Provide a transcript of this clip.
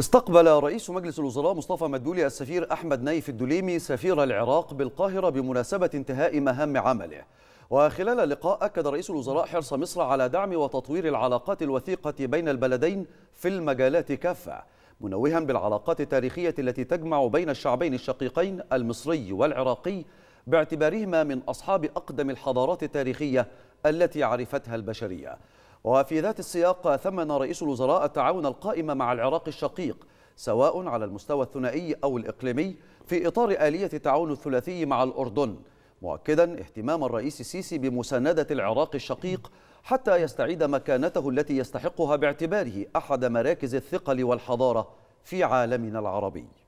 استقبل رئيس مجلس الوزراء مصطفى مدبولي السفير أحمد نايف الدليمي سفير العراق بالقاهرة بمناسبة انتهاء مهام عمله وخلال اللقاء أكد رئيس الوزراء حرص مصر على دعم وتطوير العلاقات الوثيقة بين البلدين في المجالات كافة منوها بالعلاقات التاريخية التي تجمع بين الشعبين الشقيقين المصري والعراقي باعتبارهما من أصحاب أقدم الحضارات التاريخية التي عرفتها البشرية وفي ذات السياق ثمن رئيس الوزراء التعاون القائم مع العراق الشقيق سواء على المستوى الثنائي أو الإقليمي في إطار آلية التعاون الثلاثي مع الأردن مؤكدا اهتمام الرئيس السيسي بمساندة العراق الشقيق حتى يستعيد مكانته التي يستحقها باعتباره أحد مراكز الثقل والحضارة في عالمنا العربي